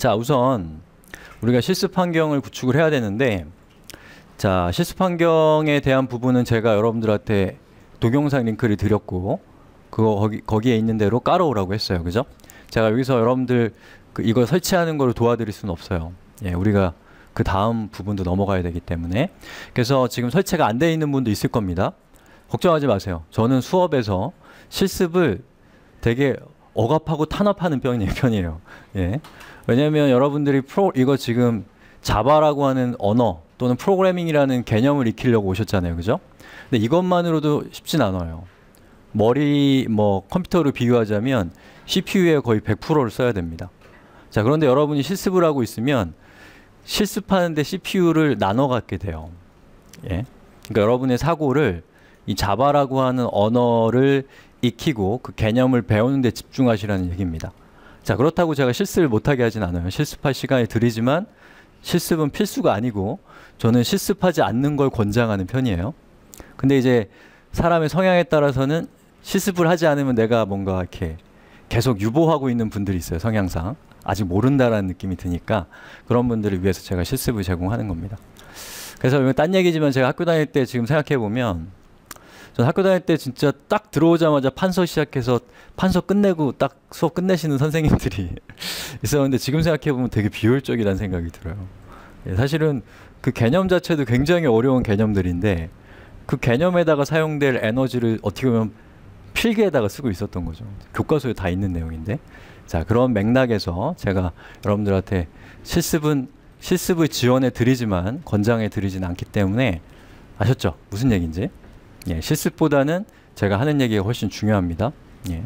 자 우선 우리가 실습 환경을 구축을 해야 되는데 자 실습 환경에 대한 부분은 제가 여러분들한테 동영상 링크를 드렸고 그거 거기, 거기에 있는 대로 깔아오라고 했어요 그죠 제가 여기서 여러분들 그 이걸 설치하는 거를 도와드릴 수는 없어요 예 우리가 그 다음 부분도 넘어가야 되기 때문에 그래서 지금 설치가 안 돼 있는 분도 있을 겁니다 걱정하지 마세요 저는 수업에서 실습을 되게 억압하고 탄압하는 편이에요. 편이에요. 예. 왜냐하면 여러분들이 프로 이거 지금 자바라고 하는 언어 또는 프로그래밍이라는 개념을 익히려고 오셨잖아요, 그죠? 근데 이것만으로도 쉽진 않아요. 머리 뭐 컴퓨터로 비교하자면 CPU의 거의 100%를 써야 됩니다. 자 그런데 여러분이 실습을 하고 있으면 실습하는데 CPU를 나눠 갖게 돼요. 예. 그러니까 여러분의 사고를 이 자바라고 하는 언어를 익히고 그 개념을 배우는 데 집중하시라는 얘기입니다. 자 그렇다고 제가 실습을 못하게 하진 않아요. 실습할 시간이 들이지만 실습은 필수가 아니고 저는 실습하지 않는 걸 권장하는 편이에요. 근데 이제 사람의 성향에 따라서는 실습을 하지 않으면 내가 뭔가 이렇게 계속 유보하고 있는 분들이 있어요. 성향상 아직 모른다라는 느낌이 드니까 그런 분들을 위해서 제가 실습을 제공하는 겁니다. 그래서 딴 얘기지만 제가 학교 다닐 때 지금 생각해 보면 전 학교 다닐 때 진짜 딱 들어오자마자 판서 시작해서 판서 끝내고 딱 수업 끝내시는 선생님들이 있었는데 지금 생각해 보면 되게 비효율적이라는 생각이 들어요. 예, 사실은 그 개념 자체도 굉장히 어려운 개념들인데 그 개념에다가 사용될 에너지를 어떻게 보면 필기에다가 쓰고 있었던 거죠. 교과서에 다 있는 내용인데. 자, 그런 맥락에서 제가 여러분들한테 실습은 실습을 지원해 드리지만 권장해 드리진 않기 때문에 아셨죠? 무슨 얘기인지? 예, 실습보다는 제가 하는 얘기가 훨씬 중요합니다. 예.